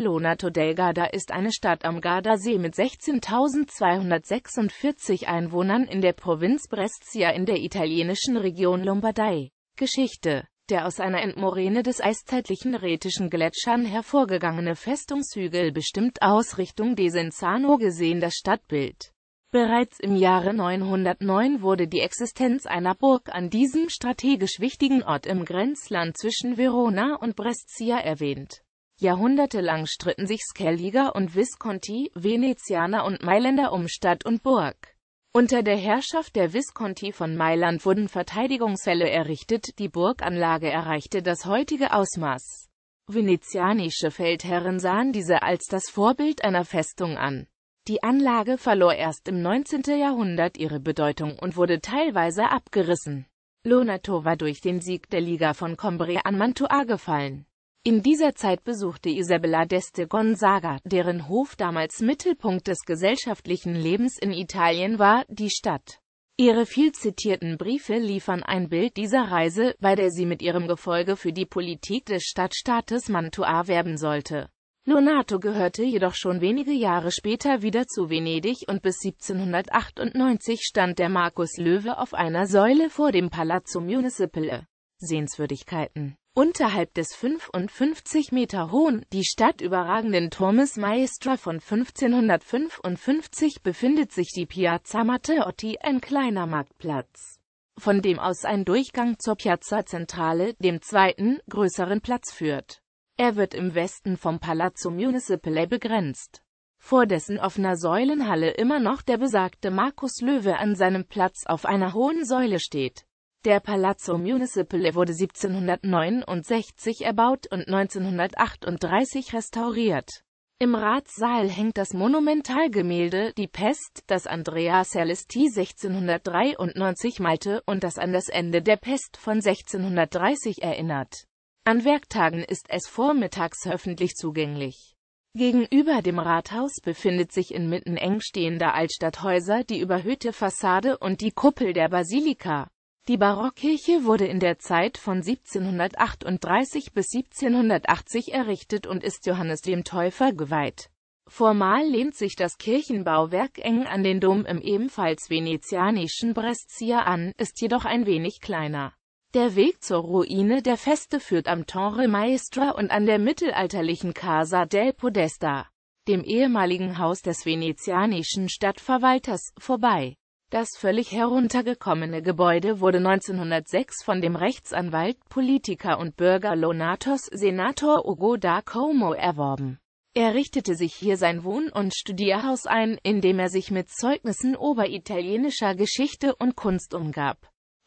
Lonato Delgada ist eine Stadt am Gardasee mit 16.246 Einwohnern in der Provinz Brescia in der italienischen Region Lombardei. Geschichte der aus einer Endmoräne des eiszeitlichen Rätischen Gletschern hervorgegangene Festungshügel bestimmt aus Richtung Desenzano gesehen das Stadtbild. Bereits im Jahre 909 wurde die Existenz einer Burg an diesem strategisch wichtigen Ort im Grenzland zwischen Verona und Brescia erwähnt. Jahrhundertelang stritten sich Skelliger und Visconti, Venezianer und Mailänder um Stadt und Burg. Unter der Herrschaft der Visconti von Mailand wurden Verteidigungshälle errichtet, die Burganlage erreichte das heutige Ausmaß. Venezianische Feldherren sahen diese als das Vorbild einer Festung an. Die Anlage verlor erst im 19. Jahrhundert ihre Bedeutung und wurde teilweise abgerissen. Lonato war durch den Sieg der Liga von Cambrai an Mantua gefallen. In dieser Zeit besuchte Isabella d'Este Gonzaga, deren Hof damals Mittelpunkt des gesellschaftlichen Lebens in Italien war, die Stadt. Ihre viel zitierten Briefe liefern ein Bild dieser Reise, bei der sie mit ihrem Gefolge für die Politik des Stadtstaates Mantua werben sollte. Lonato gehörte jedoch schon wenige Jahre später wieder zu Venedig und bis 1798 stand der Markus Löwe auf einer Säule vor dem Palazzo Municipale. Sehenswürdigkeiten Unterhalb des 55 Meter hohen, die Stadt überragenden Turmes Maestra von 1555 befindet sich die Piazza Matteotti, ein kleiner Marktplatz, von dem aus ein Durchgang zur Piazza Centrale, dem zweiten, größeren Platz führt. Er wird im Westen vom Palazzo Municipale begrenzt, vor dessen offener Säulenhalle immer noch der besagte Markus Löwe an seinem Platz auf einer hohen Säule steht. Der Palazzo Municipale wurde 1769 erbaut und 1938 restauriert. Im Ratssaal hängt das Monumentalgemälde Die Pest, das Andrea Celesti 1693 malte und das an das Ende der Pest von 1630 erinnert. An Werktagen ist es vormittags öffentlich zugänglich. Gegenüber dem Rathaus befindet sich inmitten eng stehender Altstadthäuser die überhöhte Fassade und die Kuppel der Basilika. Die Barockkirche wurde in der Zeit von 1738 bis 1780 errichtet und ist Johannes dem Täufer geweiht. Formal lehnt sich das Kirchenbauwerk eng an den Dom im ebenfalls venezianischen Brescia an, ist jedoch ein wenig kleiner. Der Weg zur Ruine der Feste führt am Torre Maestra und an der mittelalterlichen Casa del Podesta, dem ehemaligen Haus des venezianischen Stadtverwalters, vorbei. Das völlig heruntergekommene Gebäude wurde 1906 von dem Rechtsanwalt, Politiker und Bürger Lonatos Senator Ugo da Como erworben. Er richtete sich hier sein Wohn- und Studierhaus ein, indem er sich mit Zeugnissen oberitalienischer Geschichte und Kunst umgab.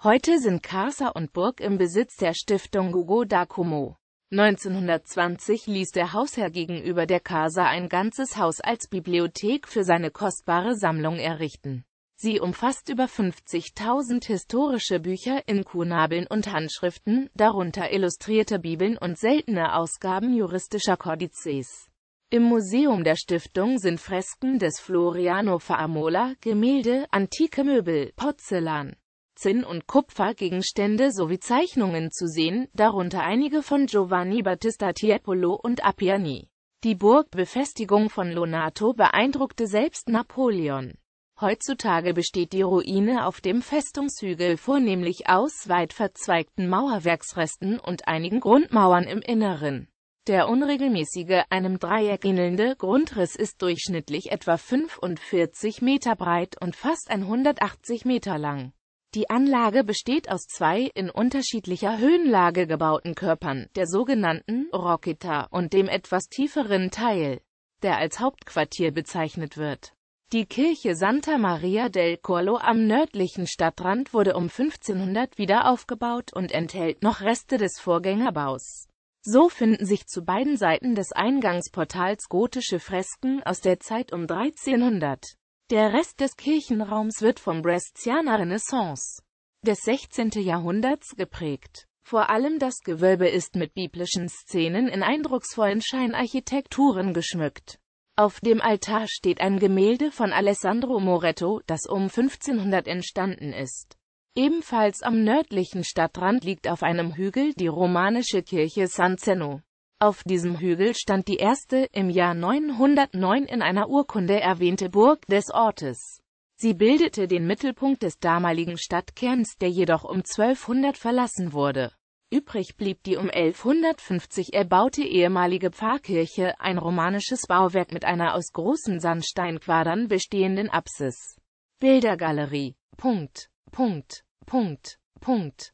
Heute sind Casa und Burg im Besitz der Stiftung Ugo da Como. 1920 ließ der Hausherr gegenüber der Casa ein ganzes Haus als Bibliothek für seine kostbare Sammlung errichten. Sie umfasst über 50.000 historische Bücher in Kunabeln und Handschriften, darunter illustrierte Bibeln und seltene Ausgaben juristischer Kodizes. Im Museum der Stiftung sind Fresken des Floriano Faamola, Gemälde, antike Möbel, Porzellan, Zinn- und Kupfergegenstände sowie Zeichnungen zu sehen, darunter einige von Giovanni Battista Tiepolo und Appiani. Die Burgbefestigung von Lonato beeindruckte selbst Napoleon. Heutzutage besteht die Ruine auf dem Festungshügel vornehmlich aus weit verzweigten Mauerwerksresten und einigen Grundmauern im Inneren. Der unregelmäßige, einem Dreieck ähnelnde Grundriss ist durchschnittlich etwa 45 Meter breit und fast 180 Meter lang. Die Anlage besteht aus zwei in unterschiedlicher Höhenlage gebauten Körpern, der sogenannten Rocketa und dem etwas tieferen Teil, der als Hauptquartier bezeichnet wird die Kirche Santa Maria del Corlo am nördlichen Stadtrand wurde um 1500 wieder aufgebaut und enthält noch Reste des Vorgängerbaus. So finden sich zu beiden Seiten des Eingangsportals gotische Fresken aus der Zeit um 1300. Der Rest des Kirchenraums wird vom Brescianer Renaissance des 16. Jahrhunderts geprägt. Vor allem das Gewölbe ist mit biblischen Szenen in eindrucksvollen Scheinarchitekturen geschmückt. Auf dem Altar steht ein Gemälde von Alessandro Moretto, das um 1500 entstanden ist. Ebenfalls am nördlichen Stadtrand liegt auf einem Hügel die romanische Kirche San Zeno. Auf diesem Hügel stand die erste, im Jahr 909 in einer Urkunde erwähnte Burg des Ortes. Sie bildete den Mittelpunkt des damaligen Stadtkerns, der jedoch um 1200 verlassen wurde. Übrig blieb die um 1150 erbaute ehemalige Pfarrkirche, ein romanisches Bauwerk mit einer aus großen Sandsteinquadern bestehenden Apsis. Bildergalerie. Punkt. Punkt. Punkt. Punkt.